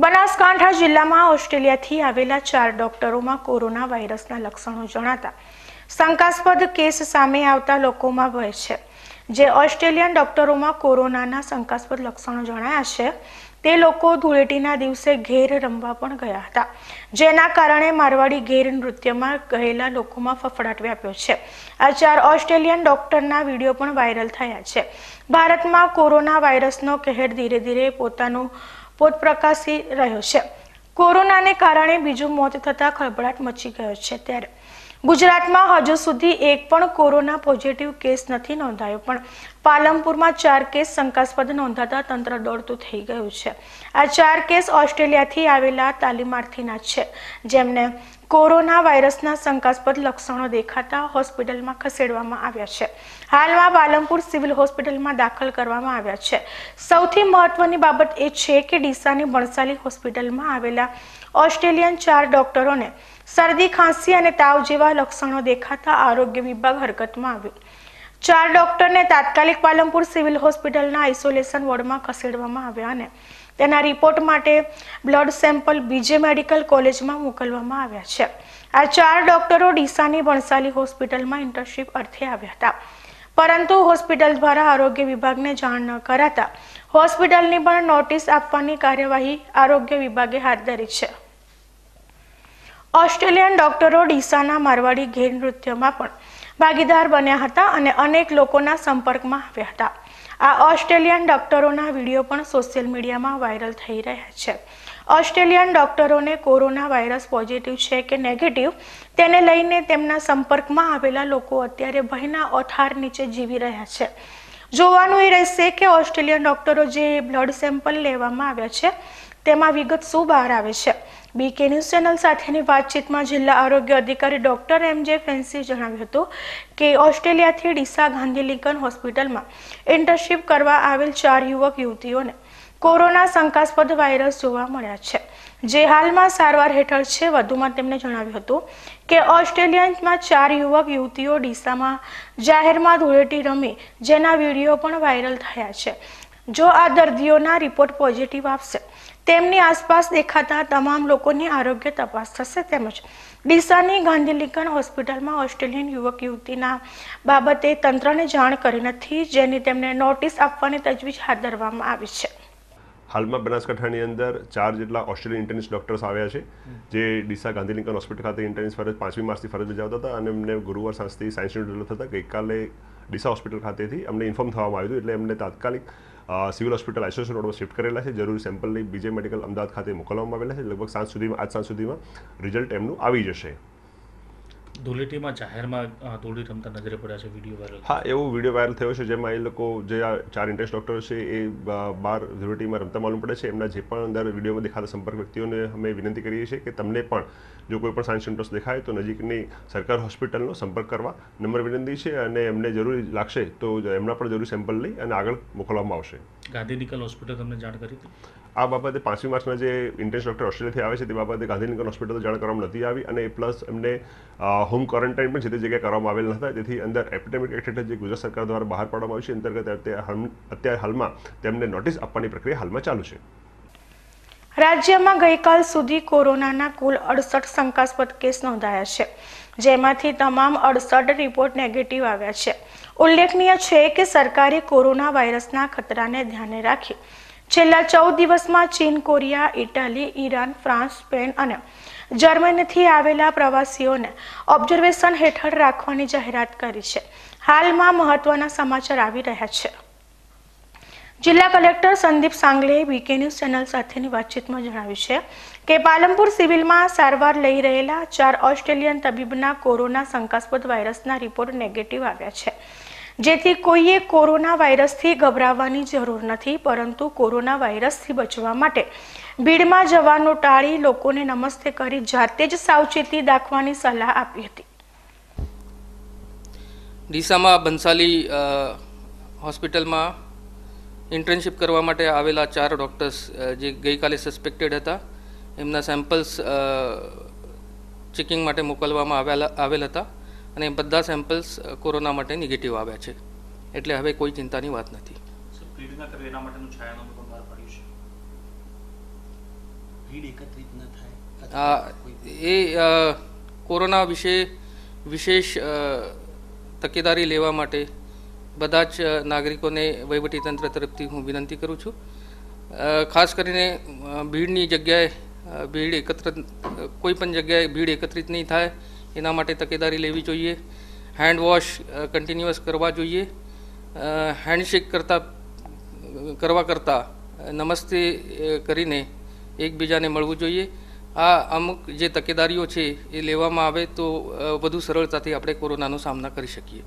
બનાસકાંઠા જિલ્લામાં ઓસ્ટ્રેલિયાથી આવેલા ચાર ડોક્ટરોમાં કોરોના વાયરસના લક્ષણો જણાતા શંકાસ્પદ કેસ સામે આવતા લોકોમાં ભય છે જે ઓસ્ટ્રેલિયન ડોક્ટરોમાં કોરોનાના શંકાસ્પદ લક્ષણો જણાયા છે તે લોકો ધૂળેટીના દિવસે ઘેર રમવા પણ ગયા હતા જેના કારણે મારવાડી ઘેર નૃત્યમાં ગયેલા લોકોમાં ફફડાટ વ્યાપ્યો છે આ ચાર ઓસ્ટ્રેલિયન ડોક્ટરના વિડીયો પણ વાયરલ થયા છે ભારતમાં કોરોના વાયરસનો કહેર ધીરે ધીરે પોતાનું પોત પ્રકાશી રહ્યો છે કોરોનાને કારણે બીજું મોત થતાં ખળભળાટ મચી ગયો છે ત્યારે ગુજરાતમાં હજુ સુધી એક પણ કોરોના પોઝિટિવ કેસ નથી નોંધાયો પણ પાલમપુરમાં ચાર કેસ શંકાસ્પદ નોંધાતા તંત્ર દોડતું થઈ ગયું છે આ ચાર કેસ ઓસ્ટ્રેલિયાથી આવેલા તાલીમાર્થીના છે જેમને કોરોના વાયરસના શંકાસ્પદ લક્ષણો દેખાતા હોસ્પિટલમાં ખસેડવામાં આવ્યા છે હાલમાં પાલમપુર સિવિલ હોસ્પિટલમાં દાખલ કરવામાં આવ્યા છે સૌથી મહત્વની બાબત એ છે કે ડીસાની બણસાલી હોસ્પિટલમાં આવેલા ઓસ્ટ્રેલિયન ચાર ડોક્ટરોને શરદી ખાંસી અને તાવ જેવા લક્ષણો દેખાતા આરોગ્ય વિભાગ હરકતમાં આવ્યું ચાર ડોક્ટરને તાત્કાલિક પાલનપુર સિવિલ હોસ્પિટલના આઇસોલેશન વોર્ડમાં ખસેડવામાં આવ્યા અને તેના રિપોર્ટ માટે બ્લડ સેમ્પલ બીજે મેડિકલ કોલેજમાં મોકલવામાં આવ્યા છે આ ચાર ડોક્ટરો ડીસાની ભણસાલી હોસ્પિટલમાં ઇન્ટર્નશીપ અર્થે આવ્યા હતા પરંતુ હોસ્પિટલ દ્વારા આરોગ્ય વિભાગને જાણ ન કરાતા હોસ્પિટલની પણ નોટિસ આપવાની કાર્યવાહી આરોગ્ય વિભાગે હાથ ધરી છે ઓસ્ટ્રેલિયન ડોક્ટરો ડીસાના મારવાડી ઘેર નૃત્યમાં પણ ભાગીદાર બન્યા હતા અને અનેક લોકોના સંપર્કમાં આવ્યા હતા આ ઓસ્ટ્રેલિયન ડોક્ટરોના વિડીયો પણ સોશિયલ મીડિયામાં વાયરલ થઈ રહ્યા છે ઓસ્ટ્રેલિયન ડોક્ટરોને કોરોના વાયરસ પોઝિટિવ છે કે નેગેટિવ તેને લઈને તેમના સંપર્કમાં આવેલા લોકો અત્યારે ભયના ઓથાર નીચે જીવી રહ્યા છે જોવાનું એ રહેશે કે ઓસ્ટ્રેલિયન ડોક્ટરો જે બ્લડ સેમ્પલ લેવામાં આવ્યા છે તેમાં વિગત શું બહાર આવે છે બીકે ન્યૂઝ ચેનલ સાથેની વાતચીતમાં જિલ્લા આરોગ્ય અધિકારી ડોક્ટર એમજે ફેન્સીએ જણાવ્યું હતું કે ઓસ્ટ્રેલિયાથી ડીસા ગાંધી લિંકન હોસ્પિટલમાં ઇન્ટર્નશીપ કરવા આવેલ ચાર યુવક યુવતીઓને કોરોના શંકાસ્પદ વાયરસ જોવા મળ્યા છે જે હાલમાં સારવાર હેઠળ છે વધુમાં તેમણે જણાવ્યું હતું કે ઓસ્ટ્રેલિયામાં ચાર યુવક યુવતીઓ ડીસામાં જાહેરમાં ધૂળેટી રમી જેના વિડીયો પણ વાયરલ થયા છે જો આ દર્દીઓના રિપોર્ટ પોઝિટિવ આવશે તેમની આસપાસ દેખાતા તમામ લોકોની આરોગ્ય તપાસ થશે તેમજ ડીસાની ગાંધીલીકણ હોસ્પિટલમાં ઓસ્ટ્રેલિયન યુવક યુવતીના બાબતે તંત્રને જાણ કરી નથી જેની તેમને નોટિસ આપવાની તજવીજ હાથ ધરવામાં આવી છે હાલમાં બનાસકાંઠાની અંદર ચાર જેટલા ઓસ્ટ્રેલિયન ઇન્ટર્નિસ ડોક્ટર્સ આવ્યા છે જે ડીસા ગાંધીલિંકન હોસ્પિટલ ખાતે ઇન્ટર્નિસ ફરજ પાંચમી માર્ચથી ફરજ બજાવતા હતા અને એમને ગુરુવાર સાંજથી સાયન્સની ડેવલપ થતાં ગઈકાલે ડીસા હોસ્પિટલ ખાતેથી અમને ઇન્ફોર્મ થવામાં આવ્યું હતું એટલે એમને તાત્કાલિક સિવિલ હોસ્પિટલ આઇસોલેશન રોડમાં શિફ્ટ કરેલા છે જરૂરી સેમ્પલની બીજે મેડિકલ અમદાવાદ ખાતે મોકલવામાં આવેલા છે લગભગ સાંજ સુધીમાં આજ સાંજ સુધીમાં રિઝલ્ટ એમનું આવી જશે ધૂળેટીમાં જાહેરમાં ધૂળી રમતા નજરે પડ્યા છે વિડીયો વાયરલ હા એવો વિડીયો વાયરલ થયો છે જેમાં એ લોકો જે આ ચાર ઇન્ટરેસ્ટ ડોક્ટર છે એ બાર ધૂળેટીમાં રમતા માલુમ પડે છે એમના જે પણ અંદર વિડીયોમાં દેખાતા સંપર્ક વ્યક્તિઓને અમે વિનંતી કરીએ છીએ કે તમને પણ જો કોઈ પણ સાયન્સ ઇન્ટરેસ્ટ દેખાય તો નજીકની સરકાર હોસ્પિટલનો સંપર્ક કરવા નંબર વિનંતી છે અને એમને જરૂરી લાગશે તો એમના પણ જરૂરી સેમ્પલ લઈ અને આગળ મોકલવામાં આવશે ગાંધીનગર હોસ્પિટલ તમને જાણ કરી હતી આ બાબતે પાંચમી માર્ચના જે ઇન્ટરેસ્ટ ડૉક્ટર ઓસ્ટ્રેલિયાથી આવે છે તે બાબતે ગાંધીનગર હોસ્પિટલ જાણ કરવામાં નથી આવી અને પ્લસ એમને હોમ ક્વોરન્ટાઇન પણ જે તે જગ્યાએ કરવામાં આવેલ હતા તેથી અંદર એપિડેમિક એક્ટ જે ગુજરાત સરકાર દ્વારા બહાર પાડવામાં આવી છે અંતર્ગત અત્યારે હાલમાં તેમને નોટિસ આપવાની પ્રક્રિયા હાલમાં ચાલુ છે રાજ્યમાં ગઈકાલ સુધી કોરોનાના કુલ અડસઠ શંકાસ્પદ કેસ નોંધાયા છે જેમાંથી તમામ અડસઠ રિપોર્ટ નેગેટિવ આવ્યા છે ઉલ્લેખનીય છે કે સરકારે કોરોના વાયરસના ખતરાને ધ્યાને રાખી છેલ્લા ચૌદ દિવસમાં ચીન Korea Italy Iran France Spain અને જર્મનીથી આવેલા પ્રવાસીઓને ઓબ્ઝર્વેશન હેઠળ રાખવાની જાહેરાત કરી છે હાલમાં મહત્વના સમાચાર આવી રહ્યા છે જિલ્લા collector Sandeep Sangle VK news channel સાથેની વાતચીતમાં જણાવ્યું છે કે પાલનપુર સિવિલમાં સારવાર લઈ રહેલા ચાર ઓસ્ટ્રેલિયન તબીબના કોરોના શંકાસ્પદ વાયરસના રિપોર્ટ નેગેટિવ આવ્યા છે જેથી કોઈએ કોરોના વાયરસથી ગભરાવવાની જરૂર નથી પરંતુ કોરોના વાયરસથી બચવા માટે ભીડમાં જવાનો ટાળી લોકોને નમસ્તે કરી જાતે જ સાવચેતી દાખવાની સલાહ આપી હતી ડીસામાં બંસાલી હોસ્પિટલમાં ઇન્ટર્નશિપ કરવા માટે આવેલા ચાર ડૉક્ટર્સ જે ગઈકાલે સસ્પેક્ટેડ હતા એમના સેમ્પલ્સ ચેકિંગ માટે મોકલવામાં આવેલા આવેલ હતા અને બધા સેમ્પલ્સ કોરોના માટે નેગેટિવ આવ્યા છે એટલે હવે કોઈ ચિંતાની વાત નથી એ કોરોના વિશે વિશેષ તકેદારી લેવા માટે બધા જ નાગરિકોને વહીવટીતંત્ર તરફથી હું વિનંતી કરું છું ખાસ કરીને ભીડની જગ્યાએ ભીડ એકત્ર કોઈ પણ જગ્યાએ ભીડ એકત્રિત નહીં થાય એના માટે તકેદારી લેવી જોઈએ હેન્ડ વોશ કન્ટિન્યુઅસ કરવા જોઈએ હેન્ડશેક કરતા કરવા કરતાં નમસ્તે કરીને એકબીજાને મળવું જોઈએ આ અમુક જે તકેદારીઓ છે એ લેવામાં આવે તો વધુ સરળતાથી આપણે કોરોનાનો સામનો કરી શકીએ